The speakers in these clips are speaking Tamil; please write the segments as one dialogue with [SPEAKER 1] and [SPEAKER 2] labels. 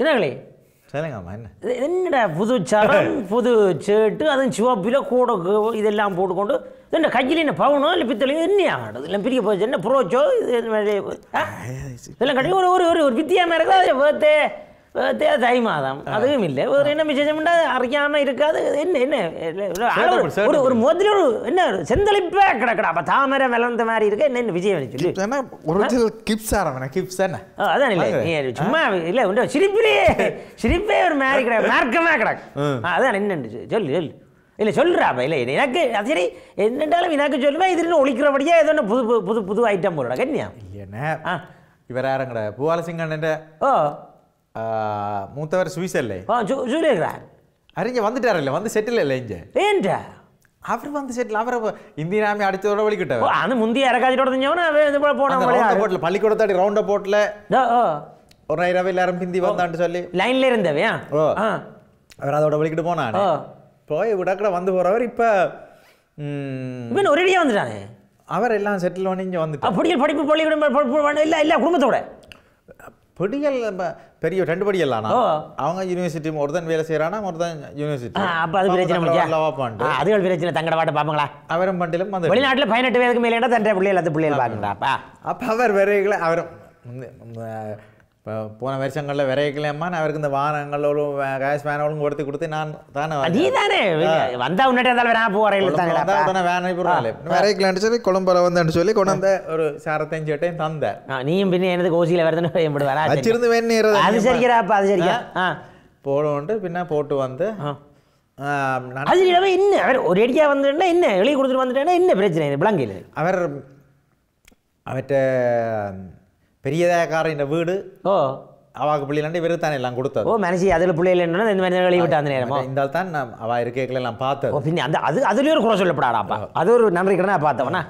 [SPEAKER 1] சின்னங்களே சரிங்கம்மா என்ன என்னடா புது சடம் புது சேட்டு அதுவும் சிவப்பில் கூட இதெல்லாம் போட்டுக்கொண்டு என்ன கையில் என்ன பவுனோ இல்லை பித்தளையோ என்ன இல்லை பிரிக்க போச்சு என்ன புரோச்சோ இது இதெல்லாம் கிடையாது ஒரு ஒரு ஒரு வித்தியாமல் இருக்கா அது பார்த்தே தை அதுவும் இல்லை ஒரு என்ன விசேஷம்னா அறியாமல் இருக்காது என்ன என்ன ஒரு ஒரு முதல்ல ஒரு என்ன செந்தளிப்பே கிடக்கடா அப்போ தாமரை வளர்ந்த மாதிரி இருக்க என்ன விஜயம் சொல்லி ஒரு கிப்ஸ் ஆரம்பி கிப்ஸ் என்ன அதான் இல்லை நீ சும்மா இல்ல உண்ட சிரிப்பிலேயே சிரிப்பே ஒரு மாதிரி கிடக்கு மார்க்கமாக கிடக்கு அதான் என்ன சொல்லு சொல்லு இல்லை சொல்கிறாப்ப இல்லை எனக்கு அது சரி என்னென்றாலும் எனக்கு சொல்லுவேன் இதுன்னு ஒழிக்கிறபடியே ஏதோ புது புது புது ஐட்டம்
[SPEAKER 2] போடுறா கன்னியா இல்லைண்ணே இவர் யாரங்கடா பூவாலசிங்கண்ணன் ஓ மூத்தவர் சுவிஸ் இல்லை சொல்லிடுறார் அறிஞ்ச வந்துட்டார் இல்லை வந்து செட்டில் இல்லை இங்கே ஏன்டா அவர் வந்து செட்டில் அவர் இந்திய நாமி அடித்ததோட வலிக்கிட்டார் அந்த முந்தைய இறக்காதியோட தெரிஞ்சவன போன போட்டில் பள்ளிக்கூடத்தாடி ரவுண்ட போட்டில் ஒரு நேரம் எல்லாரும் ஹிந்தி வந்தான்னு சொல்லி லைன்ல இருந்தவையா அவர் அதோட வழிகிட்டு போனான் போய் விடக்கட வந்து போறவர் இப்ப ஒரேடியா வந்துட்டானே அவர் எல்லாம் செட்டில் பண்ணி இங்கே வந்துட்டு அப்படியே படிப்பு பள்ளிக்கூடம் இல்லை இல்லை குடும்பத்தோட நம்ம பெரிய ரெண்டு படி எல்லாம் அவங்க யூனிவர்சிட்டி ஒருத்தன் வேலை செய்யறானா ஒருத்தன் யூனிவர்சிட்டி அப்ப அது பிரச்சனை முடிஞ்சா
[SPEAKER 1] அது ஒரு பிரச்சனை தங்கட பாட்ட பாப்பங்களா அவரும் பண்டிலும் வந்து வெளிநாட்டுல பதினெட்டு வயதுக்கு மேலே தன் பிள்ளைகள் அது புள்ளை பாக்குறாப்பா
[SPEAKER 2] அப்ப அவர் வேற அவரும் இப்போ போன வருஷங்களில் விரைக்கலையம்மா நான் அவருக்கு இந்த வானங்களோடும் கேஷ் வேனோடும் கொடுத்து கொடுத்து நான் தானே நீ தானே வந்தா முன்னாடி வேணா போகிறேன் தானே வேணை போகிறாள் விரைக்கலான்னு சொல்லி கொழம்புல வந்தேன்னு சொல்லி கொண்டாந்த ஒரு
[SPEAKER 1] சாரத்தையும் சேட்டையும் தந்த நீயும் பின்ன எனது கோசியில் வருதுன்னு எப்படி வரா வச்சிருந்து வேணுறது அது சரிக்கிறாப்பா அது சரிக்கா
[SPEAKER 2] போடுவோண்டு பின்ன போட்டு வந்து அது இல்லாமல் என்ன அவர் ஒரு அடிக்காக வந்துட்டேன்னா என்ன வெளியே கொடுத்துட்டு வந்துட்டேன்னா என்ன பிரச்சனை விளங்கையில் அவர் அவர்கிட்ட இந்த வீடு ஓ அவாக்கு பிள்ளைலாண்டு இவருக்கு தானே எல்லாம் கொடுத்தது ஓ மனசி அதில் பிள்ளைகள்
[SPEAKER 1] என்ன இந்த மாதிரி கழுவி விட்டு அந்த நேரமா
[SPEAKER 2] இந்த தான் நான் அவ இருக்கேக்கில் எல்லாம் பார்த்தது ஓ பின்ன
[SPEAKER 1] அந்த அது அதுலேயும் ஒரு குறை சொல்லப்படாடாப்பா அது ஒரு நன்றி கடனா பார்த்தவனா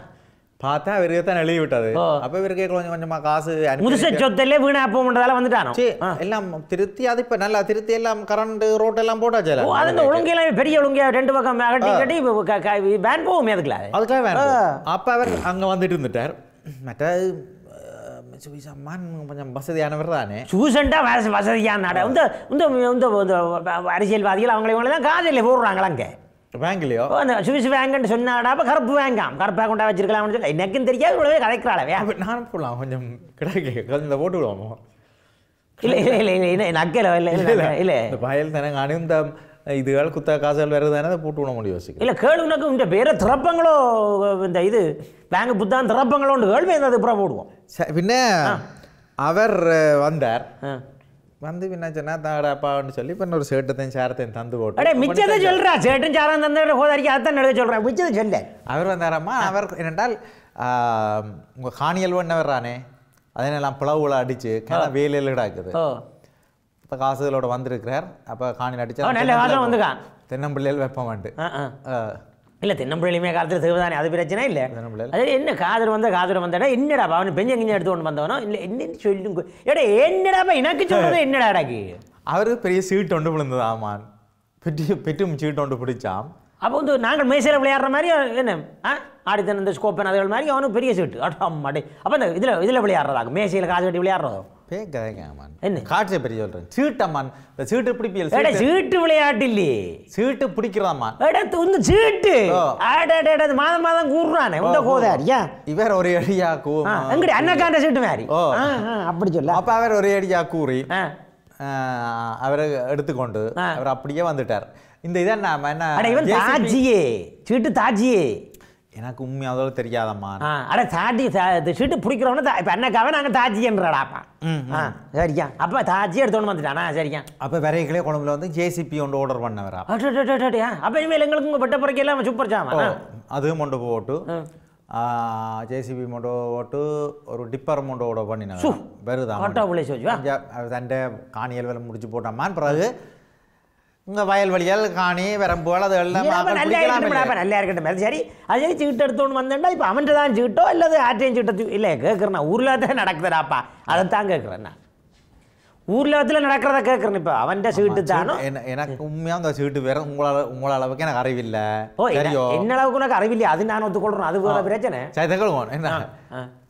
[SPEAKER 1] பார்த்தா அவருக்கு தான் எழுதி விட்டது
[SPEAKER 2] அப்போ இவருக்கு கொஞ்சம் கொஞ்சமாக காசு முதுச சொத்தல்ல வீணா போகன்றதால வந்துட்டானோ எல்லாம் திருத்தி அது இப்போ நல்லா திருத்தி எல்லாம் கரண்ட் ரோட் எல்லாம் போட்டாச்சு அதுங்க ஒழுங்கெல்லாம் பெரிய ஒழுங்கையா ரெண்டு பக்கம் கட்டி
[SPEAKER 1] கட்டி வேன் போகும்
[SPEAKER 2] அதுக்குல அதுக்காக வேன் அப்போ அவர் அங்கே வந்துட்டு இருந்துட்டார் மற்ற கொஞ்சம் வசதியானவர் தானே சூசண்டா வச வசதியான
[SPEAKER 1] இந்த இந்த அரசியல்வாதிகள் அவங்கள இவங்கள தான் காதலில் போடுறாங்களா அங்கே
[SPEAKER 2] பேங்க்லையோ அந்த சுவிஸ்
[SPEAKER 1] பேங்க்னு சொன்னாடா கருப்பு கருப்பாக கொண்டா வச்சிருக்கலாம்னு எனக்கும் தெரியாது இவ்வளவே கதைக்கிறாளவே
[SPEAKER 2] நானும் போடலாம் கொஞ்சம் கிடைக்கு கொஞ்சம் போட்டு விடுவோம் இல்லை இல்லை இல்லை இல்லை நக்கலை இல்லை இல்லை இல்லை தனங்க இதுகள் குத்த காசுகள் வேறு தானே அதை போட்டு விட முடியும் யோசிக்கும்
[SPEAKER 1] இல்லை கேளுக்கு இந்த பேரை திறப்பங்களோ இந்த இது பேங்க் புத்தான் திறப்பங்களோன்னு கேள்வி அது
[SPEAKER 2] புறம் போடுவோம் பின்ன அவர் வந்தார் வந்து பின்ன சொன்னா தாடா அப்பாவுன்னு சொல்லி இப்போ ஒரு சேட்டத்தையும் சேரத்தையும் தந்து போட்டு அடே மிச்சத்தை சொல்கிறா சேட்டும் சாரம் தந்து
[SPEAKER 1] ஹோதாரிக்கு அதான் நடக்க சொல்கிறேன் மிச்சத்தை சொல்ல
[SPEAKER 2] அவர் வந்தாராம்மா அவர் என்னென்றால் உங்கள் காணியல் ஒன்றவர் தானே பிளவுகளை அடித்து அடிச்சு வேலையில் இடாக்குது இப்போ காசுகளோட வந்திருக்கிறார் அப்போ காணி அடிச்சா நல்ல காலம் வந்துக்கான் தென்னம்பிள்ளையில் வெப்பம் வந்து இல்ல தென்னம்பிள்ளையுமே காலத்துல சிவதானே அது பிரச்சனை இல்லை அது என்ன காதல் வந்த காதல் வந்தாடா என்னடா
[SPEAKER 1] அவன் பெஞ்ச கிஞ்ச எடுத்து கொண்டு வந்தவனோ இல்லை என்னன்னு சொல்லும் ஏடா என்னடாப்பா எனக்கு சொல்றது என்னடா அடாக்கு
[SPEAKER 2] அவரு பெரிய சீட் ஒன்று விழுந்தது ஆமான் பெட்டி பெட்டும் சீட்டு ஒன்று பிடிச்சாம் அப்போ
[SPEAKER 1] வந்து நாங்கள் மேசையில் விளையாடுற மாதிரி என்ன ஆ ஆடித்தன் இந்த ஸ்கோப்பன் அதுகள் மாதிரி அவனுக்கு பெரிய சீட்டு அடா அம்மாடே அப்போ இந்த இதில் இதில் விளையாடுறதாக்கும் மேசையில் காசு கட்டி விளையாடுறதோ பேக் என்ன காட்சியை பற்றி சொல்கிறேன்
[SPEAKER 2] சீட்டம்மான் இந்த சீட்டு பிடிப்பியல் சீட்டு விளையாட்டு இல்லையே சீட்டு பிடிக்கிறதாம்மா கூறுறானே உண்ட கோதாரியா இவர் ஒரு அடியா கூ எங்கடி சீட்டு ஓ அப்படி சொல்ல அப்போ அவர் ஒரு அடியா கூறி அவரை எடுத்துக்கொண்டு அவர் அப்படியே வந்துட்டார் இந்த இதை என்ன தாஜியே சீட்டு தாஜியே எனக்கு உண்மையாவது தெரியாதம்மா
[SPEAKER 1] அட சாட்டி சீட்டு பிடிக்கிறவனு இப்போ என்னக்காவே நாங்கள் தாஜின்றடாப்பா ம் சரியா அப்போ தாஜி எடுத்தோன்னு வந்துட்டானா
[SPEAKER 2] சரியா அப்போ விரைகளே குழம்புல வந்து ஜேசிபி ஒன்று ஆர்டர் பண்ண வரா
[SPEAKER 1] அப்போ இனிமேல் எங்களுக்கு உங்கள்
[SPEAKER 2] வெட்ட அவன் சூப்பர் சாமா அதுவும் கொண்டு போட்டு ஜேசிபி மொண்டோ போட்டு ஒரு டிப்பர் ஓட பண்ணினா வருதான் தண்டை காணியல் வேலை முடிச்சு போட்டாமான் பிறகு உங்க வயல்வெளிகள் காணி வரம்புகள் அது எல்லாம்
[SPEAKER 1] நல்லா இருக்கட்டும் சரி அதே சீட்டு எடுத்தோன்னு வந்தேன்டா இப்போ அவன்கிட்ட தான் சீட்டோ அல்லது ஆட்டையும் சீட்டோ இல்லை
[SPEAKER 2] கேட்குறேண்ணா ஊரில் தான் நடக்குதுடாப்பா அதைத்தான் நான் கேட்குறேண்ணா இடத்துல நடக்கிறத கேட்குறேன் இப்போ அவன் சீட்டு தானோ என்ன எனக்கு உண்மையாக அந்த சீட்டு வேற உங்களால் உங்கள அளவுக்கு எனக்கு அறிவில்லை ஓ சரியோ என்ன
[SPEAKER 1] அளவுக்கு உனக்கு அறிவில்லை அது நான் ஒத்துக்கொள்றேன் அது வேற பிரச்சனை
[SPEAKER 2] சரி தகவல் என்ன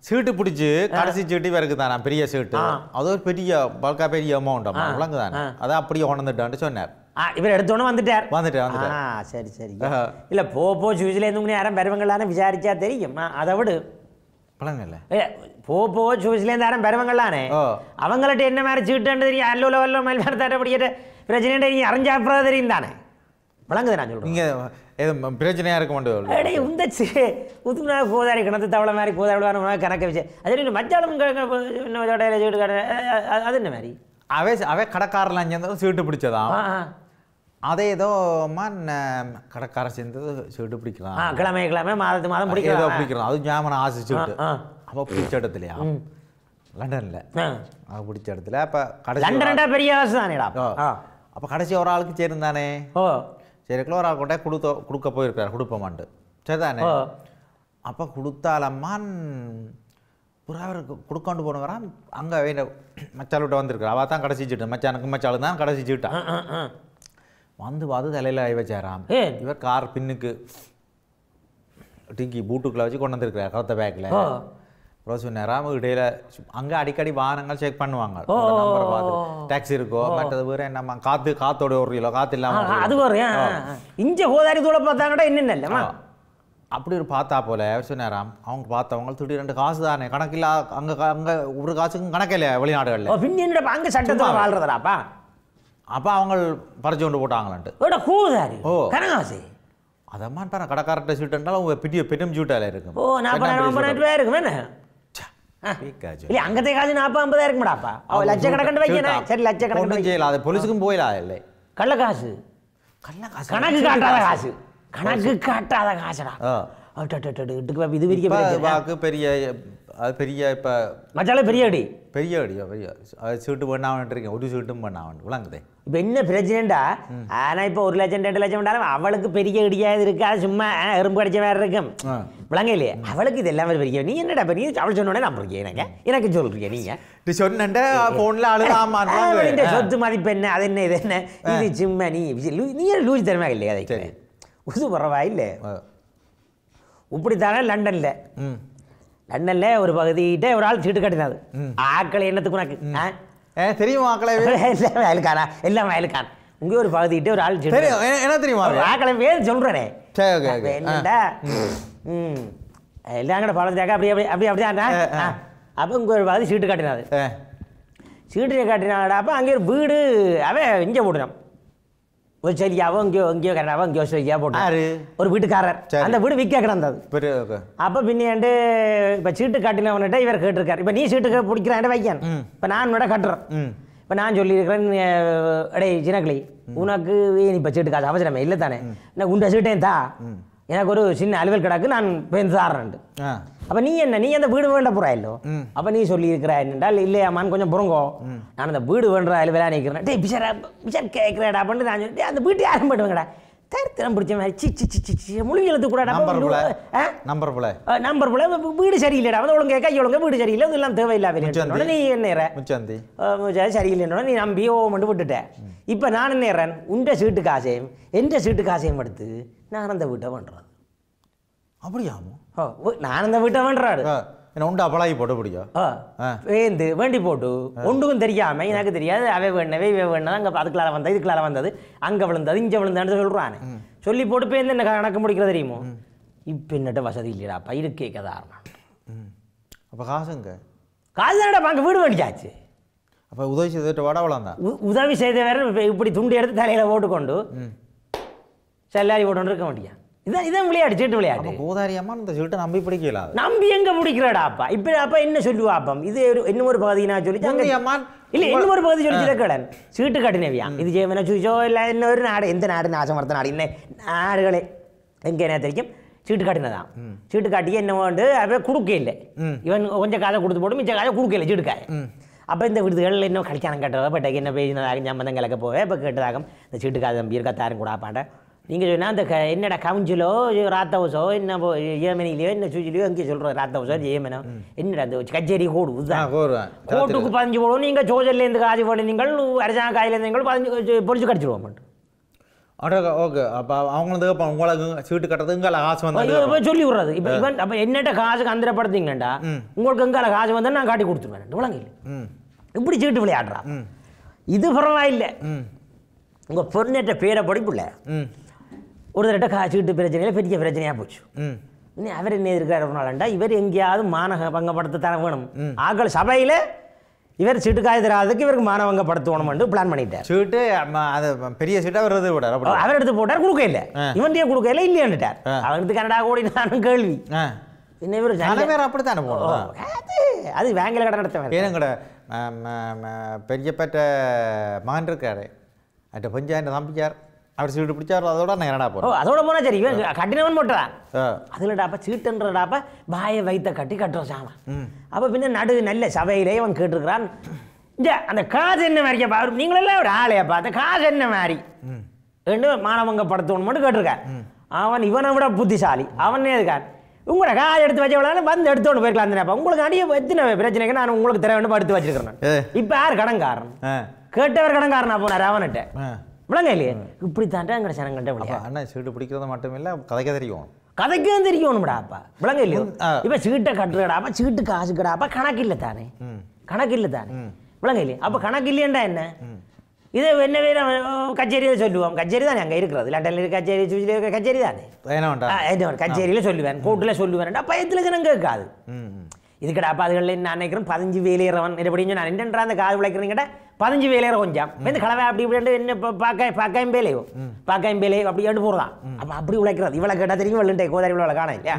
[SPEAKER 2] சீட்டு பிடிச்சி கடைசி சீட்டு பேருக்கு தானே பெரிய சீட்டு அது ஒரு பெரிய பல்கா பெரிய அமௌண்ட் அவ்வளோங்க தானே அதை அப்படியே உணர்ந்துட்டான்ட்டு சொன்னார் இவர் எடுத்தோன்னு வந்துட்டார் வந்துட்டார் ஆ
[SPEAKER 1] சரி சரி இல்லை போ போ சூஸ்லேருந்து யாரும் வருவங்களான்னு விசாரிச்சா தெரியும் அதை விடு பழங்கள்ல போ போ சூஸ்லேருந்து யாரும் வருவங்களானே அவங்கள்ட்ட என்ன மாதிரி சீட்டுன்னு தெரியும் அல்லூல வல்ல மயில்பாடத்தாட்ட படிக்கிற பிரச்சனை நீங்கள் தெரியும் தானே விளங்குது நான் சொல்கிறேன் நீங்கள்
[SPEAKER 2] எதுவும் பிரச்சனையாக இருக்க மாட்டேன் அடே
[SPEAKER 1] இந்த உதுனா கோதாரி கிணத்து தவளை மாதிரி கோதாரி மாதிரி கணக்க வச்சு அது என்ன மச்சாலும் இன்னும் வீடு கடை அது என்ன மாதிரி
[SPEAKER 2] அவே அவே சீட்டு அதை ஏதோ கடற்கரை சேர்ந்தது சொல்லிட்டு பிடிக்கலாம் கிழமை கிழமை மாதத்து மாதம் பிடிக்கலாம் ஏதோ பிடிக்கலாம் அதுவும் ஜாமனை ஆசிச்சுட்டு அப்போ பிடிச்ச இடத்துல லண்டனில் அது பிடிச்ச இடத்துல அப்போ கடைசி லண்டன்டா பெரிய தானேடா அப்போ கடைசி ஒரு ஆளுக்கு சேர்ந்தானே ஓ சரி ஒரு ஆள் கொண்டா கொடுத்த கொடுக்க போயிருக்காரு கொடுப்போமான்ட்டு சரிதானே அப்போ கொடுத்தாலம்மான் புறாவருக்கு கொடுக்காண்டு போனவரான் அங்கே மச்சாலுட்ட வந்திருக்கிறா அவள் தான் கடைசி சீட்டு மச்சானுக்கு மச்சாலு தான் கடைசி சீட்டான் வந்து பார்த்து தலையில் ஆய் வச்சாராம் இவர் கார் பின்னுக்கு டிங்கி பூட்டுக்குள்ளே வச்சு கொண்டு வந்துருக்கிறார் கருத்த பேக்கில் அப்புறம் சொன்னாராம் இடையில அங்கே அடிக்கடி வாகனங்கள் செக் பண்ணுவாங்க டாக்ஸி இருக்கோ மற்றது வேறு என்னம்மா காத்து காத்தோட ஒரு கிலோ காத்து இல்லாம அது வரும் இஞ்ச போதாரி தூளை பார்த்தாங்கடா என்னென்ன அப்படி ஒரு பார்த்தா போல சொன்னாராம் அவங்க பார்த்தவங்க திடீர் ரெண்டு காசு தானே கணக்கில்லா அங்கே அங்கே ஒரு காசுக்கும் கணக்கில்லை வெளிநாடுகளில் அங்கே சட்டத்தில் வாழ்றதாப்பா அப்போ அவங்க பறிச்சு கொண்டு போட்டாங்களான்ட்டு இவட கூதாரி ஓ கனகாசி அதம்மா பாரு கடைக்காரர்கிட்ட சொல்லிட்டுனால உங்கள் பெட்டிய பெட்டும் சூட்டால இருக்கும் ஓ நாற்பது ஐம்பதாயிரம் ரூபாய் இருக்கும் என்ன
[SPEAKER 1] இல்ல அங்கத்தை காசு நாற்பது ஐம்பதாயிரம் இருக்குமாடாப்பா அவ லட்ச கணக்கு வைக்கணும் சரி லட்ச கணக்கு
[SPEAKER 2] செய்யல அது போலீஸுக்கும் போயிடலாம் இல்லை கள்ளக்காசு காசு கணக்கு காட்டாத காசு கணக்கு
[SPEAKER 1] காட்டாத காசுடா
[SPEAKER 2] இது வரைக்கும் பெரிய அது பெரிய இப்போ மஜாலே பெரிய அடி பெரிய அடியா பெரிய அது சீட்டு பண்ணாவன்ட்டுருக்கேன் ஒரு சீட்டும் பண்ணாவன் விளங்குதே
[SPEAKER 1] இப்போ என்ன பிரச்சனைடா ஆனால் இப்போ ஒரு லட்சம் ரெண்டு லட்சம் வேண்டாலும் அவளுக்கு பெரிய அடியாக இருக்கு அது சும்மா எறும்பு கடிச்ச வேறு இருக்கும் விளங்க இல்லையே அவளுக்கு இது எல்லாமே பெரிய நீ என்னடா பெரிய அவள் சொன்னோட நம்புறீங்க எனக்கு எனக்கு சொல்கிறீங்க நீங்க சொன்னேன்டா ஃபோனில் அழுதாமா சொத்து மதிப்பு என்ன அது என்ன இது என்ன இது சும்மா நீ நீ லூஸ் தரமாக இல்லையா அதை உசு பரவாயில்லை இப்படித்தானே லண்டனில் லண்டன்ல ஒரு பகுதிகிட்ட ஒரு ஆள் சீட்டு கட்டினாது ஆக்களை என்னத்துக்கு உனக்கு தெரியுமா ஆக்களை வயலுக்காரா எல்லாம் வயலுக்காரன் உங்க ஒரு பகுதிகிட்ட ஒரு ஆள் சீட்டு என்ன தெரியுமா ஆக்களை வேறு சொல்றேனே என்னடா ம் எல்லாம் கூட பழஞ்சாக்க அப்படி அப்படி அப்படி அப்படிதான் அப்போ இங்கே ஒரு பகுதி சீட்டு காட்டினாது சீட்டு கட்டினாடா அப்போ அங்கே ஒரு வீடு அவன் இங்கே போட்டுனான் ஒரு ஆஸ்திரேலியாவோ எங்கேயோ எங்கேயோ கனடாவோ எங்கேயோ ஆஸ்திரேலியா போட்டாரு ஒரு வீட்டுக்காரர் அந்த வீடு விற்க கிடந்தது அப்போ பின்னாண்டு இப்போ சீட்டு காட்டினவன்கிட்ட இவர் கேட்டிருக்காரு இப்போ நீ சீட்டு பிடிக்கிறான் வைக்க இப்போ நான் உன்னோட கட்டுறேன் இப்போ நான் சொல்லியிருக்கிறேன் அடே ஜினக்கிளி உனக்கு ஏன் இப்போ சீட்டு காசு அவசரமே இல்லை தானே நான் உண்டை சீட்டேன் தா எனக்கு ஒரு சின்ன அலுவல் கிடக்கு நான் பெண் தாரேன்ட்டு அப்போ நீ என்ன நீ அந்த வீடு வேண்ட போறா இல்லோ அப்போ நீ சொல்லியிருக்கிறா என்னென்றால் இல்லையாமான்னு கொஞ்சம் புறங்கோ நான் அந்த வீடு வேண்டா இல்லை வேலை டே பிஷாரா பிஷார் கேட்குறேடா பண்ணிட்டு நான் சொல்லி அந்த வீட்டு யாரும் பண்ணுவேங்கடா தரித்திரம் பிடிச்ச மாதிரி சி சி சி சி முழு எழுத்து கூட நம்பர் போல நம்பர் போல நம்பர் போல வீடு சரியில்லைடா வந்து ஒழுங்கு கை ஒழுங்கு வீடு சரியில்லை இதெல்லாம் தேவையில்லாத நீ என்ன முச்சாந்தி சரியில்லைன்னு நீ நம்பி ஓ மட்டும் விட்டுட்டேன் இப்போ நான் என்ன உண்ட சீட்டு காசையும் எந்த சீட்டு காசையும் எடுத்து நான் அந்த வீட்டை பண்ணுறேன்
[SPEAKER 2] அப்படியாமோ நான் நானும் வீட்டை வேண்டாடு என்ன உண்டு அப்பளாகி போட்டு பிடிக்கும்
[SPEAKER 1] வேந்து வேண்டி போட்டு ஒன்றுக்கும் தெரியாம எனக்கு தெரியாது அவை வேணவே இவை வேணா அங்கே அதுக்குள்ளார வந்தது இதுக்குள்ளார வந்தது அங்கே விழுந்தது இங்கே விழுந்தான்னு சொல்கிறானே சொல்லி போட்டு போய் என்ன கணக்கு முடிக்கிறது தெரியுமோ இப்போ என்னட்ட வசதி இல்லைடாப்பா இது கேட்கதா ஆரம்பம் அப்போ காசுங்க காசு தானடா அங்கே வீடு வேண்டியாச்சு அப்போ உதவி செய்துட்டு வடவளம் தான் உதவி செய்த வேற இப்படி துண்டு எடுத்து தலையில் போட்டுக்கொண்டு செல்லாரி போட்டு இருக்க வேண்டியா இதான் இதான் விளையாடு சீட்டு விளையாடு கோதாரி அம்மா இந்த சீட்டை நம்பி பிடிக்கலாம் நம்பி எங்க பிடிக்கிறாடாப்பா இப்ப அப்பா என்ன சொல்லுவாப்பா இது இன்னும் ஒரு பகுதி சொல்லி அம்மா இல்ல இன்னும் ஒரு பகுதி சொல்லி கடன் சீட்டு கட்டினவியா இது ஜெயமன சுச்சோ இல்ல இன்னும் ஒரு நாடு எந்த நாடு நாசமர்த்த நாடு என்ன நாடுகளே எங்க என்ன தெரியும் சீட்டு காட்டினதான் சீட்டு காட்டி என்ன வந்து அப்படியே கொடுக்க இவன் கொஞ்சம் காதை கொடுத்து போட்டு மிச்ச காதை கொடுக்க சீட்டுக்காய் அப்போ இந்த விடுதிகளில் இன்னும் கழிச்சானம் கேட்டதாக பட்டாக்கு என்ன பேசினதாகும் சம்பந்தம் கலக்க போவே இப்போ கேட்டதாகும் இந்த கூட நீங்கள் சொன்னால் அந்த க என்னடா கவுஞ்சிலோ ராத் ஹவுஸோ என்ன ஏமனிலையோ என்ன சூச்சிலையோ எங்கேயும் சொல்கிறோம் ராத் ஹவுஸோ ஏமனோ என்னடா அந்த கச்சேரி கோடு கோட்டுக்கு பதினஞ்சு போடுவோம் நீங்கள் சோஜர்லேருந்து காசு நீங்கள் அரசாங்க காயிலேருந்து நீங்கள் பதினஞ்சு பொறிச்சு கடிச்சிடுவோம் மட்டும்
[SPEAKER 2] ஓகே அப்போ அவங்க இப்போ உங்களுக்கு சீட்டு கட்டுறது எங்கால காசு வந்து சொல்லி விடுறது இப்போ இவன்
[SPEAKER 1] அப்போ என்னட்ட காசு கந்திரப்படுத்தீங்கண்டா உங்களுக்கு எங்கால காசு வந்தால் நான் காட்டி கொடுத்துருவேன் விளங்கு இல்லை இப்படி சீட்டு விளையாடுறா இது பரவாயில்லை உங்கள் பொண்ணேற்ற பேரை படிப்பு இல்லை ஒரு தட்ட காய்ச்சிக்கிட்டு பிரச்சனையில் பெரிய பிரச்சனையாக போச்சு இன்னும் அவர் என்ன இருக்கிறார் ஒரு நாள்ண்டா இவர் எங்கேயாவது மானக பங்கப்படுத்த தர வேணும் ஆக்கள் சபையில் இவர் சீட்டு காய் தராதுக்கு இவருக்கு மானவங்க படுத்தணும்னு பிளான் பண்ணிட்டார் சீட்டு பெரிய சீட்டாக அவர் எடுத்து போட்டார் அவர் எடுத்து போட்டார் கொடுக்க இல்லை இவன்டையே கொடுக்க இல்லை இல்லையான்ட்டார் அவனுக்கு கனடா ஓடி நானும் கேள்வி இன்னும் இவர்
[SPEAKER 2] அது வேங்கல கடை நடத்த ஏன்னா பெரியப்பட்ட மகன் இருக்காரு அட்ட பஞ்சாயிரம் தம்பிக்கார் அவர் சீட்டு பிடிச்சார் அதோட நான் என்னடா போகிறோம் அதோட போனா சரி இவன்
[SPEAKER 1] கட்டினவன் போட்டுறான் அதுலடாப்பா சீட்டுன்றடாப்பா பாய வைத்த கட்டி கட்டுறோம் சாமா அப்போ பின்ன நடு நல்ல சபையிலே அவன் கேட்டிருக்கிறான் இந்த அந்த காசு என்ன மாதிரி பாரு நீங்களெல்லாம் ஒரு ஆளைய அந்த காசு என்ன மாதிரி ரெண்டு மாணவங்க படத்தோன்னு மட்டும் கேட்டிருக்கான் அவன் இவனை விட புத்திசாலி அவனே இருக்கான் உங்களோட காசு எடுத்து வச்சவளாலும் வந்து எடுத்து எடுத்தோன்னு போயிருக்கலாம் தானேப்பா உங்களுக்கு அடிய எத்தனை பிரச்சனைக்கு நான் உங்களுக்கு தர வேண்டும் எடுத்து வச்சிருக்கிறேன் இப்போ யார் கடன்காரன் கேட்டவர் கடன்காரனா போனார் அவன்கிட்ட விளங்க இல்லையே
[SPEAKER 2] இப்படி தாண்டா எங்கட சனங்கள்ட்ட விளையா அண்ணா சீட்டு பிடிக்கிறது இல்லை கதைக்க தெரியும்
[SPEAKER 1] கதைக்கே தெரியணும்டா அப்பா விளங்க இல்லையோ இப்போ சீட்டை கட்டுறாப்பா சீட்டு காசு கடாப்பா கணக்கு இல்லை தானே கணக்கு இல்லை தானே விளங்க இல்லையே அப்போ கணக்கு இல்லையண்டா என்ன இது என்ன கச்சேரியில் சொல்லுவோம் கச்சேரி தானே அங்கே இருக்கிறது லண்டனில் கச்சேரி சுவிச்சில் இருக்க கச்சேரி தானே
[SPEAKER 2] என்ன
[SPEAKER 1] கச்சேரியில் சொல்லுவேன் கூட்டில் சொல்லுவேன் பயத்தில் இருக்கிறேன் கேட்காது இதுக்கடா அப்போ அதுகளில் என்ன நினைக்கிறோம் பதினஞ்சு வேலையிறவன் எப்படின்னு நான் என்னன்றா அந்த காது விளைக்கிறீங்கடா പതിനഞ്ച് പേലേറെ കൊഞ്ചാം എന്ന് കളവ அப்படி ഇവിടെ എന്നെ பார்க்க പാക്കായും പേലയോ പാക്കായും പേലയോ அப்படி எடுத்து போடுறான் அப்போ அப்படி உழைக்கிறது இவ்வளோ கேட்டால் தெரியும் வெள்ளண்டே கோதாரி இவ்வளோ காணும் இல்லையா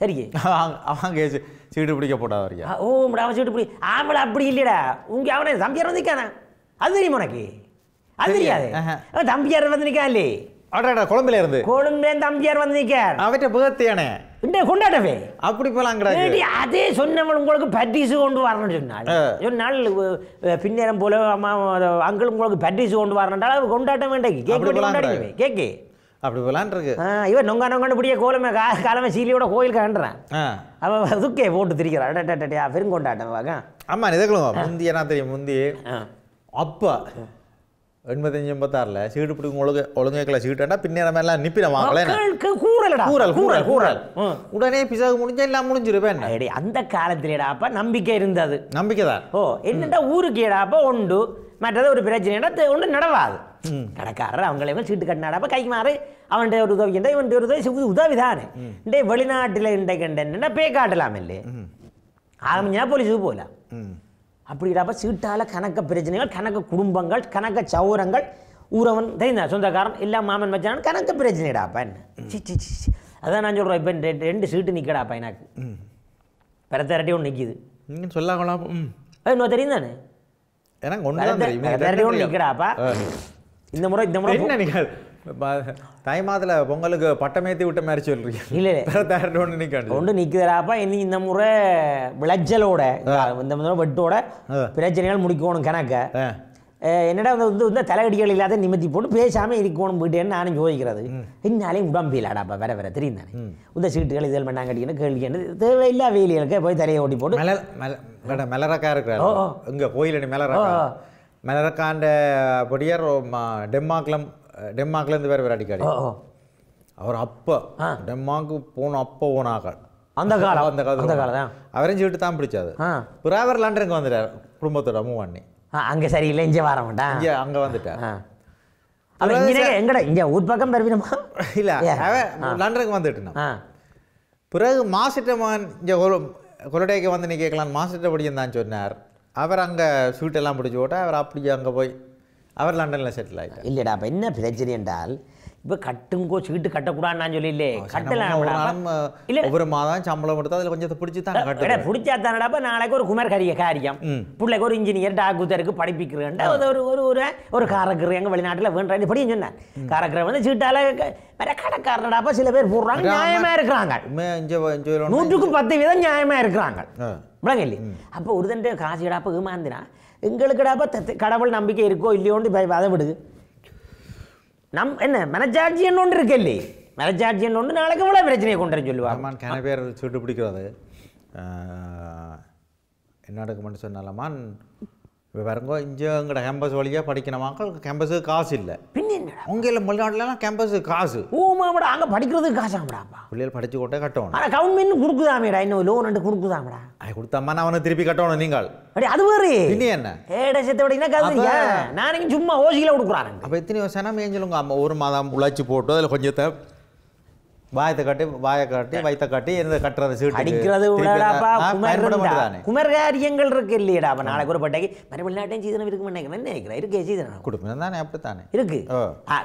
[SPEAKER 2] சரி அவங்க சீட்டு பிடிக்க போட்டா வரையா
[SPEAKER 1] ஓ உங்கள அவன் சீட்டு பிடி அவளை அப்படி இல்லைடா உங்க அவனை தம்பியார் வந்து நிற்கானா அது தெரியுமா உனக்கு அது தெரியாது தம்பியார் வந்து நிற்கா இல்லையே அடடா கொழம்புல இருந்து கொழும்புல இருந்து அம்பியார் வந்து நிக்கார் அவட்ட புகத்தியானே இந்த கொண்டாடவே அப்படி போலாம் கிடையாது அதே சொன்னவன் உங்களுக்கு பட்டிஸ் கொண்டு வரணும்னு சொன்னால் சொன்னால் பின்னேரம் போல அம்மா அங்கிள் உங்களுக்கு பட்டிஸ் கொண்டு வரணுன்றால் அவர் கொண்டாட்ட வேண்டாம் கேக் கொண்டாடுவே கேக்கு அப்படி போலான் இருக்கு இவன் நொங்க நொங்கன்னு பிடிய கோலமே காலமே சீலியோட கோயிலுக்கு கண்டுறான் அவன் துக்கே போட்டு திரிக்கிறான்
[SPEAKER 2] பெருங்கொண்டாட்டம் வாங்க அம்மா இதுக்குள்ள முந்தி என்ன தெரியும் முந்தி அப்பா எண்பத்தஞ்சு எண்பத்தாறில் சீட்டு பிடிக்கும் ஒழுங்கு ஒழுங்கேக்கல சீட்டுனா பின்ன மாதிரிலாம் நிப்பின வாங்கல
[SPEAKER 1] உடனே பிசாக்கு முடிஞ்ச எல்லாம் முடிஞ்சிருப்பேன் அந்த காலத்துலடாப்பா நம்பிக்கை இருந்தது நம்பிக்கை தான் ஓ என்னடா ஊருக்கு ஏடாப்பா உண்டு மற்றது ஒரு பிரச்சனைடா ஒன்று நடவாது கடைக்காரர் அவங்களே சீட்டு கட்டினாடாப்பா கை மாறு அவன்கிட்ட ஒரு உதவி இவன்ட்டு ஒரு உதவி உதவி தானே இன்றைய வெளிநாட்டில் இன்றைக்கு என்னென்னா பே காட்டலாம் இல்லையே ஆரம்பிச்சா போலீஸுக்கு போகலாம் அப்படிங்கிறப்ப சீட்டால் கணக்க பிரச்சனைகள் கணக்க குடும்பங்கள் கணக்க சௌரங்கள் உறவன் தெரிந்த சொந்தக்காரன் இல்லை மாமன் மச்சான் கணக்க சி சி அதான் நான் சொல்கிறேன் இப்போ ரெண்டு ரெண்டு சீட்டு நிற்கடாப்பா எனக்கு பெறத்தரட்டி ஒன்று நிற்கிது சொல்லாங்களா இன்னும்
[SPEAKER 2] தெரியும் தானே ஒன்று நிற்கடாப்பா இந்த முறை இந்த முறை தை மாதத்தில் பொங்கலுக்கு பட்டமேத்தி விட்ட மாதிரி சொல்றீங்க இல்லை இல்லை ஒன்று நிற்க ஒன்று நிற்கிறாப்பா இனி இந்த முறை விளைச்சலோட
[SPEAKER 1] இந்த முறை வெட்டோட பிரச்சனைகள் முடிக்கணும் கணக்க என்னடா வந்து வந்து தலையடிகள் இல்லாத நிமித்தி போட்டு பேசாமல் இருக்கணும் போயிட்டேன்னு நானும் யோசிக்கிறது இன்னாலையும் உடம்பிலாடாப்பா வேற வேற தெரியும் தானே இந்த சீட்டுகள் இதெல்லாம் பண்ணாங்கட்டிக்கணும் கேள்வி தேவையில்லா வேலிகளுக்கு போய் தலையை ஓட்டி போட்டு
[SPEAKER 2] மிளரக்கா இருக்கிறார் இங்கே கோயில் மிளரக்கா மிளரக்காண்ட பொடியார் டென்மார்க்லம் டென்மார்க்லேருந்து வேறு வேறு அடிக்காடி அவர் அப்போ டென்மார்க்கு போன அப்போ ஓனாக அந்த காலம் அந்த காலம் அந்த காலம் அவரையும் சொல்லிட்டு தான் பிடிச்சாது பிறகு அவர் லண்டனுக்கு வந்துட்டார் குடும்பத்தோட மூவ் பண்ணி அங்கே சரியில்லை இங்கே வர மாட்டேன் இங்கே அங்கே வந்துட்டார் எங்கடா ஊர் பக்கம் வந்து நீ தான் சொன்னார் அவர் அங்க சூட்டெல்லாம் பிடிச்சி போட்டா அவர் அப்படியே அங்க போய் அவர் லண்டனில் செட்டில் ஆகிட்டார் இல்லைடா அப்போ என்ன பிரச்சனை என்றால் இப்போ கட்டுங்கோ சீட்டு கட்டக்கூடாதுன்னு நான் சொல்லியில்லே
[SPEAKER 1] கட்டலாம் இல்லை ஒரு மாதம் சம்பளம் கொடுத்தா அதில் கொஞ்சம் பிடிச்சி தான் கட்டணும் பிடிச்சா தானடாப்பா நாளைக்கு ஒரு குமர் கரிய காரியம் பிள்ளைக்கு ஒரு இன்ஜினியர் டாக்குதருக்கு படிப்பிக்கிறேன் ஒரு ஒரு ஒரு ஒரு காரக்கிற எங்கள் வெளிநாட்டில் வேண்டாம் படியும் சொன்னேன் காரக்கிற வந்து சீட்டால் மரக்கடைக்காரனடாப்பா சில பேர் போடுறாங்க நியாயமாக இருக்கிறாங்க நூற்றுக்கும் பத்து வீதம் நியாயமாக இருக்கிறாங்க அப்போ ஒரு தண்டு காசு இடாப்பா ஏமாந்தினா எங்களுக்கிடாப்ப கடவுள் நம்பிக்கை இருக்கோ இல்லையோன்னு அதை விடுது நம் என்ன மனச்சாட்சின்னு ஒன்று இருக்கல்லே மனச்சாட்சின்னு ஒன்று நாளைக்கு
[SPEAKER 2] இவ்வளோ பிரச்சனையை கொண்டு சொல்லுவாங்க கன பேர் சுட்டு பிடிக்கிறது என்ன நடக்கும்னு சொன்னாலமான் இப்போ பாருங்க இங்கே எங்கட கேம்பஸ் வழியாக படிக்கிற மக்கள் கேம்பஸுக்கு காசு இல்லை பின்ன உங்கள் எல்லாம் மலைநாட்டிலலாம் கேம்பஸுக்கு காசு ஓமாடா அங்கே படிக்கிறதுக்கு காசு ஆமாடாப்பா பிள்ளைகள் படித்து கொட்டே கட்டணும் ஆனால் கவர்மெண்ட் கொடுக்குதாமேடா இன்னும் லோன் ரெண்டு கொடுக்குதாமடா அது கொடுத்தாமா அவனை திருப்பி கட்டணும் நீங்கள் அப்படி அது வேறு பின்ன என்ன ஏடா செத்தோட என்ன கதை நான் சும்மா ஓசியில் கொடுக்குறாருங்க அப்போ எத்தனை வருஷம் மேஞ்சலுங்க அம்மா ஒரு மாதம் உழைச்சி போட்டு அதில் கொஞ்சத்தை வாயத்தை காட்டி வாயை காட்டி வயிற்ற காட்டி இருந்த கட்டுறது சீட்டு அடிக்கிறது
[SPEAKER 1] குமரகாரியங்கள் இருக்கு இல்லையடா அப்போ நாளைக்கு ஒரு பட்டைக்கு மறுபடியும் நாட்டையும் சீதனம் இருக்கு நினைக்கிறேன் நினைக்கிறேன் இருக்கே சீதனம் கொடுப்பேன் தானே அப்படி தானே இருக்கு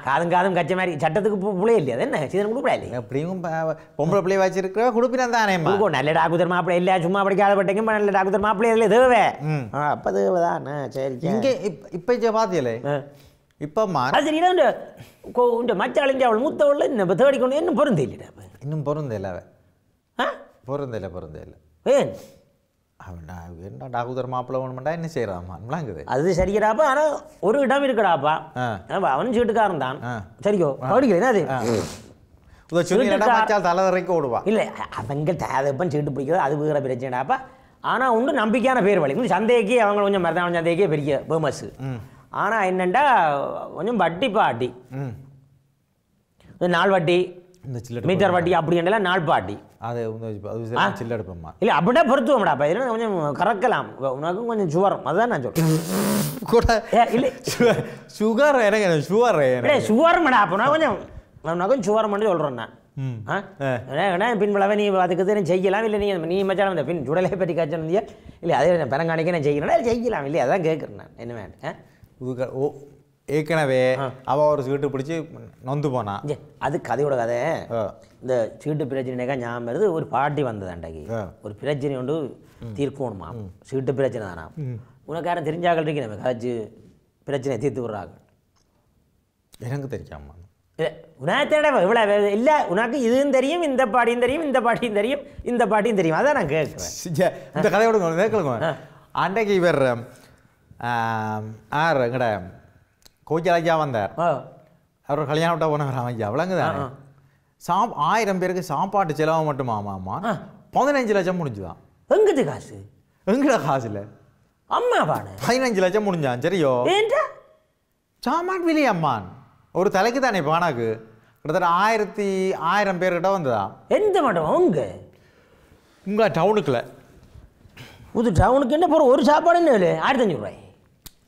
[SPEAKER 1] காதும் காதும் கச்ச மாதிரி சட்டத்துக்கு பிள்ளை இல்லையா அது என்ன சீதனம் கொடுப்பா இல்லையா எப்படியும் பொம்பளை பிள்ளை வச்சிருக்கிற கொடுப்பினா தானே நல்ல டாக்குதர் மாப்பிள்ளை இல்லையா சும்மா படிக்காத பட்டைக்கு நல்ல டாக்குதர் மாப்பிள்ளை இல்லை தேவை அப்போ தேவை தானே சரி இங்கே இப்போ இப்போ பார்த்தியலே இப்போ அது இந்த அவள் மூத்தவள் இந்த தேடிக்கொண்டு இன்னும் பொருந்த இல்லைடா
[SPEAKER 2] இன்னும் பொருந்த இல்லை அவன் ஆ பொருந்த இல்லை பொருந்த இல்லை ஏன் அவன்டா என்ன டாகுதர் மாப்பிள்ள வேணுமெண்டா என்ன செய்கிறாமா அது சரிக்கிறாப்பா ஆனால் ஒரு இடம் இருக்குடாப்பா
[SPEAKER 1] அவன் சீட்டுக்காரன் தான் சரிக்கோ படிக்கிறேன் அது தலைவரைக்கு இல்லை சீட்டு அது பிரச்சனைடாப்பா ஆனால் உண்டு நம்பிக்கையான பேர் வழி சந்தைக்கு அவங்க கொஞ்சம் மருதாவன் சந்தைக்கே பெரிய பேமஸ் ஆனால் என்னென்னா கொஞ்சம் வட்டி பாட்டி நாள் வட்டி மீட்டர் வட்டி அப்படின்றலாம் நாள் பாட்டி அது இல்லை அப்படின்னா கொஞ்சம் கறக்கலாம் கொஞ்சம் அதுதான் நான்
[SPEAKER 2] சொல்கிறேன் எனக்கு
[SPEAKER 1] அப்போ நான் கொஞ்சம் நீ அதுக்கு செய்யலாம் இல்லை நீ மச்சாலும் பின் பற்றி இல்லை அதே நான் செய்யலாம் அதான் கேட்குறேன் என்ன வேணும் ஓ ஏற்கனவே அவள் ஒரு சீட்டு பிடிச்சி நொந்து போனான் அது கதையோட கதை இந்த சீட்டு பிரச்சனைக்கா ஞாபகம் வருது ஒரு பாட்டி வந்தது அன்றைக்கு ஒரு பிரச்சனை கொண்டு தீர்க்கணுமா சீட்டு பிரச்சனை தானா உனக்காரன் தெரிஞ்சாக்கள் இருக்கு நம்ம கதைச்சு பிரச்சனையை தீர்த்து விடுறாங்க
[SPEAKER 2] எனக்கு தெரிஞ்சாமா
[SPEAKER 1] உனக்கு தேட இவ்வளோ இல்லை உனக்கு இதுவும் தெரியும்
[SPEAKER 2] இந்த பாட்டியும் தெரியும் இந்த பாட்டியும் தெரியும் இந்த பாட்டியும் தெரியும் அதான் நான் கேட்குறேன் இந்த கதையோட கேட்கலாம் அன்றைக்கு இவர் ஆர் எங்கட கோச்சராஜா வந்தார் அவர் கல்யாணம் விட்டா போனவர் அமைச்சா அவ்வளோங்கதான் சாப் ஆயிரம் பேருக்கு சாப்பாட்டு செலவு மட்டுமா பதினஞ்சு லட்சம் முடிஞ்சுதான் எங்கிட்ட காசு எங்கட காசு இல்லை அம்மா பாடு பதினஞ்சு லட்சம் முடிஞ்சான் சரியோ சாமான் விலை அம்மான் ஒரு தலைக்கு தானே பானாக்கு கிட்டத்தட்ட ஆயிரத்தி ஆயிரம் பேர்கிட்ட வந்ததா எந்த மட்டும் உங்க உங்கள் டவுனுக்குள்ள புது
[SPEAKER 1] டவுனுக்கு என்ன போகிற ஒரு சாப்பாடு இல்லை ஆயிரத்தி அஞ்சூறுவாய்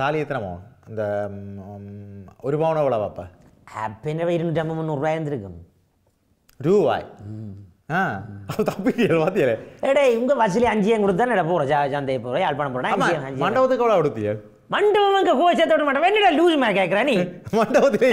[SPEAKER 2] தாலி എത്ര இந்த ഒരു പവൻ എവിടെ വാപ്പ ആപ്പിൻ്റെ ഇരുന്നൂറ്റമ്പത് മുന്നൂറ് രൂപ എന്തിരിക്കും രൂപായ് എടേ ഇവங்க மண்டபத்துக்கு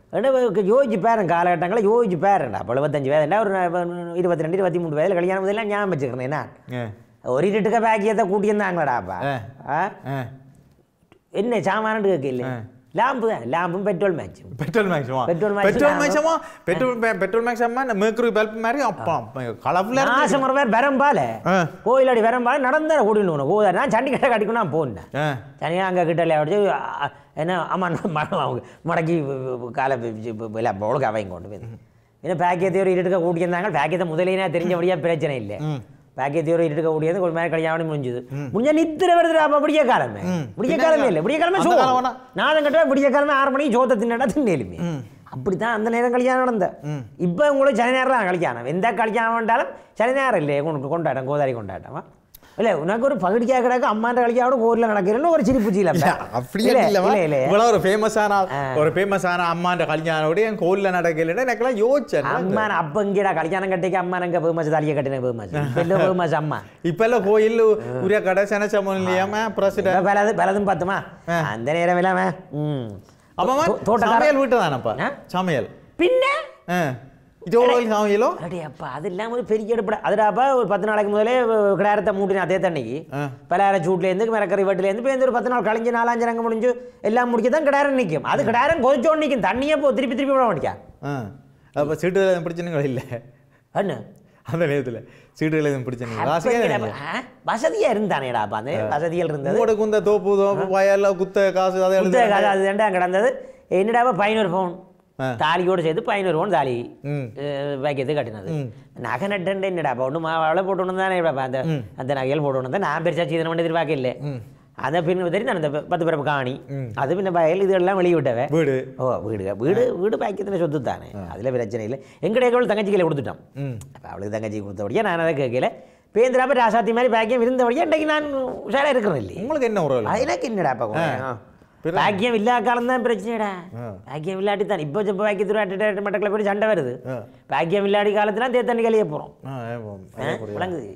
[SPEAKER 1] ஏன்னா யோசிச்சு பேரன் காலகட்டங்களில் யோசிச்சு பேரண்டா எழுபத்தஞ்சு வயது ஒரு இருபத்தி ரெண்டு இருபத்தி மூணு வயதில் கல்யாணம் முதலாம் ஞாபகம் வச்சுக்கிறேன் என்ன ஒரு இருட்டுக்க பேக்கியத்தை கூட்டியிருந்தாங்களாடாப்பா என்ன சாமானட்டு கேட்க இல்லை ലാമ്പ് ലാമ്പും பெட்ரோல் മാച്ചും
[SPEAKER 2] பெட்ரோல் மேக்ஸுமா பெட்ரோல் மேக்ஸ் பெட்ரோல் மேக்ஸுமா பெட்ரோல் பெட்ரோல் மேக்ஸாமா இந்த மேக்ரி பல்ப் மாதிரி அப்பா கலர்ஃபுல்லா இருக்கு ஆசமர பேர் பெரம்பால கோயிலாடி பெரம்பால நடந்தா
[SPEAKER 1] ஓடினு ஓட நான் சண்டிகட கட்டிக்கு நான் போனேன் சண்டிகட அங்க கிட்டல அப்படியே என்ன அம்மா அவங்க மடக்கி கால இல்ல அவளுக்கு அவங்க கொண்டு போய் ஏன்னா பாக்கியத்தை ஒரு இருட்டுக்க கூட்டியிருந்தாங்க பாக்கியத்தை முதலீனா தெரிஞ்சபடியா பிரச்சனை இல்லை பாக்கியத்தீவிரம் இருக்க முடியாது கொஞ்சம் மேலே கல்யாணம் முடிஞ்சது முடிஞ்சா நித்திர வருதுடா அப்போ விடிய காலமே விடிய காலமே இல்லை விடிய காலமே சோ நாதம் விடிய காலமே ஆறு மணிக்கு ஜோத்த தின்னடா தின்னேலுமே அப்படித்தான் அந்த நேரம் கல்யாணம் நடந்த இப்போ உங்களுக்கு சனி நேரம் தான் கல்யாணம் எந்த கல்யாணம் வேண்டாலும் சனி நேரம் கொண்டாட்டம் கோதாரி கொண்டாட்டமா இல்லை உனக்கு ஒரு பகுடிக்காக கிடக்கு அம்மான்ற கழிக்காவோட ஊரில் நடக்கிறேன்னு ஒரு சிரிப்பு சீல அப்படியே இல்லை இவ்வளோ
[SPEAKER 2] ஒரு ஃபேமஸான ஒரு ஃபேமஸான அம்மான்ற கல்யாணோட என் கோயிலில் நடக்கலன்னு எனக்கெல்லாம் யோசிச்சேன் அம்மா அப்போ
[SPEAKER 1] இங்கேடா கல்யாணம் கட்டிக்க அம்மா எங்கே பெருமாச்சு தாலியை கட்டின பெருமாச்சு இல்லை பெருமாச்சு அம்மா
[SPEAKER 2] இப்போ எல்லாம் கோயில் உரிய கடை சனச்சமம் இல்லையாம
[SPEAKER 1] பிரசிடென்ட் பலது பலதும் பார்த்துமா அந்த நேரம் இல்லாம
[SPEAKER 2] ம் அப்போ சமையல் வீட்டு தானப்பா சமையல் பின்ன
[SPEAKER 1] ஜோகல் காமியலோ அடையப்பா அது இல்லாமல் ஒரு பெரிய எடுப்பட அதுடாப்பா ஒரு பத்து நாளைக்கு முதலே கிடாரத்தை மூட்டினேன் அதே தண்ணிக்கு பலார சூட்லேருந்து மிரக்கறி வட்டிலேருந்து போய் ஒரு பத்து நாள் கழிஞ்சு நாலாஞ்சு ரங்கம் முடிஞ்சு எல்லாம் முடிச்சு தான் கிடாரம்
[SPEAKER 2] நிற்கும் அது கிடாரம் கொதிச்சோன்னு நிற்கும் தண்ணியே போ திருப்பி திருப்பி விட மாட்டியா அப்போ சீட்டு பிரச்சனைகள் இல்லை அண்ணு அந்த நேரத்தில் சீட்டுகள் எதுவும் பிடிச்சா வசதியாக இருந்தானேடா அப்போ அந்த வசதிகள் இருந்தது தோப்பு தோப்பு வயலில் குத்த காசு அதை
[SPEAKER 1] கிடந்தது தாலியோடு சேர்த்து பதினோரு பவுன் தாலி வைக்கிறது கட்டினது நகை நட்டு என்னடா அப்போ ஒன்றும் போட்டு போட்டோன்னு தானே அந்த அந்த நகையில் போட்டு தான் நான் பெருசாக சீதனம் பண்ணி எதிர்பார்க்க இல்லை அதை பின் தெரியும் நான் அந்த பத்து பிறப்பு காணி அது பின்ன வயல் இதெல்லாம் வெளியிட்டவன் வீடு ஓ வீடு வீடு வீடு பாக்கியத்தின சொத்து தானே அதில் பிரச்சனை இல்லை எங்கடைய அவள் தங்கச்சி கையில் கொடுத்துட்டான் அப்போ அவளுக்கு தங்கச்சி கொடுத்தபடியாக நான் அதை கேட்கல பேந்திராப்ப ராசாத்தி மாதிரி பாக்கியம் இருந்தபடியாக இன்றைக்கு நான் உஷாராக இருக்கிறேன் இல்லை உங்களுக்கு என்ன ஒரு எனக்கு என்னடா அப்போ பாக்கியம் இல்லாக்காலம் தான் பிரச்சனைடா பாக்கியம் இல்லாட்டி தான் இப்போ இப்போ பாக்கியத்தூர் அட்டை போய் சண்டை வருது பாக்கியம் இல்லாடி காலத்துல தேத்தண்ணி கழிய போகிறோம்
[SPEAKER 2] விளங்குது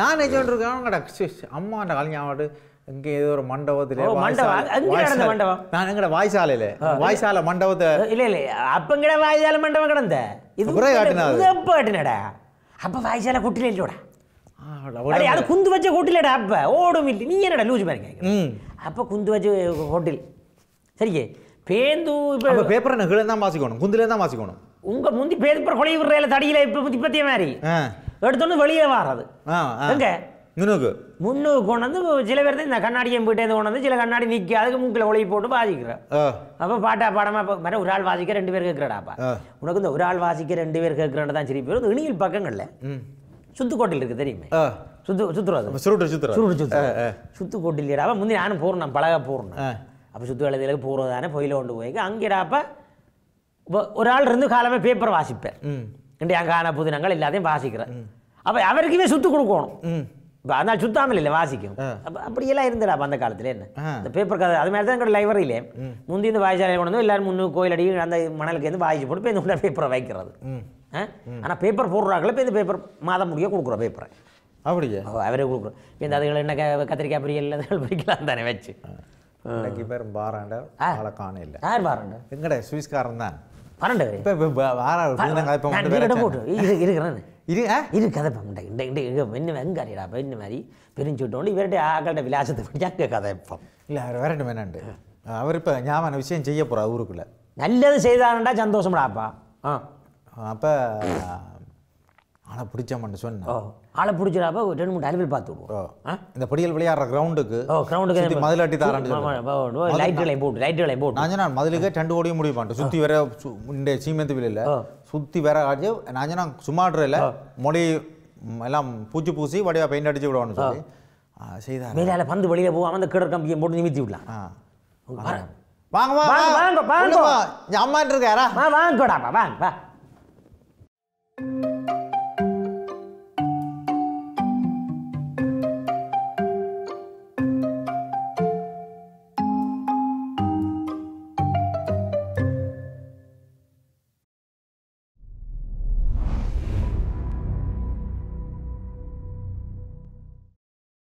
[SPEAKER 2] நான் நினைச்சு இருக்கேன் அம்மா அந்த காலம் ஞாபகம் இங்கே ஏதோ ஒரு மண்டபத்தில் மண்டபம் நான் எங்கட வாய்சாலையில வாய்சால மண்டபத்தை இல்ல இல்ல அப்ப இங்கட வாய்சால மண்டபம் கிடந்த
[SPEAKER 1] இது எப்ப காட்டினடா அப்ப வாய்சால குட்டில இல்லடா அது குந்து வச்ச குட்டிலடா அப்ப ஓடும் இல்லை நீ என்னடா லூஸ் பாருங்க அப்போ குந்து வச்சு ஹோட்டல் சரியே பேந்து இப்போ பேப்பரை நகுல தான் வாசிக்கணும் குந்துல தான் வாசிக்கணும் உங்கள் முந்தி பேப்பர் கொலை விடுறையில தடியில் இப்போ இப்பத்திய மாதிரி எடுத்தோன்னு வெளியே வராது எங்க முன்னுக்கு முன்னுக்கு கொண்டு வந்து சில பேர் இந்த கண்ணாடியை போயிட்டே கொண்டு வந்து சில கண்ணாடி நிற்க அதுக்கு மூக்கில் ஒளி போட்டு வாசிக்கிறேன் அப்போ பாட்டா பாடமா இப்போ மாதிரி ஒரு ஆள் வாசிக்க ரெண்டு பேர் கேட்குறாடாப்பா உனக்கு இந்த ஒரு ஆள் வாசிக்க ரெண்டு பேர் கேட்குறான்னு தான் சரி பேர் இனியில் பக்கங்கள்ல சுத்துக்கோட்டையில் இருக்குது தெரியுமே சுத்து ಸುತ್ತುರೋದು ಸುರುಟು
[SPEAKER 2] ಸುತ್ತು ಸುರುಟು ಸುತ್ತು
[SPEAKER 1] சுத்து போட்டில்லையடா அவன் முந்தி நானும் போறேன் பழக போறேன் அப்போ சுத்து வேலைக்கு போகிறதானே பொயில கொண்டு போய் அங்கேடாப்ப ஒரு ஆள் இருந்து காலமே பேப்பர் வாசிப்பேன் இன்றைய காண புதினங்கள் எல்லாத்தையும் வாசிக்கிறேன் அப்போ அவருக்குமே சுத்து கொடுக்கணும் இப்போ அதனால் சுத்தாமல் இல்லை வாசிக்கும் அப்போ அப்படியெல்லாம் இருந்துடா அந்த காலத்தில் என்ன இந்த பேப்பர் கதை அது மாதிரி தான் எங்கள் லைப்ரரியிலே முந்தி இந்த வாய்ச்சாலையில் கொண்டு எல்லாரும் முன்னூறு கோயில் அடி அந்த மணலுக்கு வந்து வாய்ச்சி போட்டு போய் இந்த பேப்பரை வைக்கிறது ஆனால் பேப்பர் போடுறாங்களே இப்போ இந்த பேப்பர் மாதம் முடிய கொடுக்குற பேப்பரை அப்படியா அவரே கொடுக்குறோம் இந்த அதுகள் என்ன கத்திரிக்காய் பொரியல் அதுகள் பொரிக்கலாம் தானே வச்சு இன்னைக்கு பேர் பாராண்ட ஆளை காண இல்லை
[SPEAKER 2] யார் பாராண்ட எங்கட சுவிஸ்காரன் தான் பாராண்ட இப்போ வார போட்டு
[SPEAKER 1] இருக்கிறேன் இரு இரு கதை இந்த இந்த என்ன எங்கே அறியடா இந்த மாதிரி பிரிஞ்சு விட்டோம் இவர்கிட்ட ஆக்கள்கிட்ட விலாசத்தை பிடிச்சா அங்கே கதைப்போம்
[SPEAKER 2] இல்லை அவர் வேறட்டும் வேணாண்டு அவர் இப்போ ஞாபகம் விஷயம் செய்ய ஊருக்குள்ளே நல்லது செய்தாருண்டா ஆ அப்போ ஆனால் ஆளை பிடிச்சிடாப்ப ஒரு ரெண்டு மூணு அலுவல் பார்த்து இந்த படியல் விளையாடுற கிரவுண்டுக்கு ஓ கிரவுண்டுக்கு மதிலாட்டி தாராண்டி
[SPEAKER 1] லைட் விலை போட்டு லைட்டுகளை போட்டு நான்
[SPEAKER 2] சொன்னா மதிலுக்கே ரெண்டு ஓடியும் முடிவு பண்ணிட்டு சுற்றி வர இந்த சீமத்து விலையில் சுற்றி வேற ஆச்சு நான் சொன்னா சும்மாடுறதில்ல மொழி எல்லாம் பூச்சி பூசி வடிவா பெயிண்ட் அடிச்சு விடுவான்னு சொல்லி செய்தார் மேலால் பந்து வெளியில் போகாமல் அந்த கிடர் கம்பியை போட்டு நிமித்தி விடலாம்
[SPEAKER 1] வாங்க வாங்க வாங்க வாங்க அம்மாட்டு இருக்காரா வாங்க வாங்க வா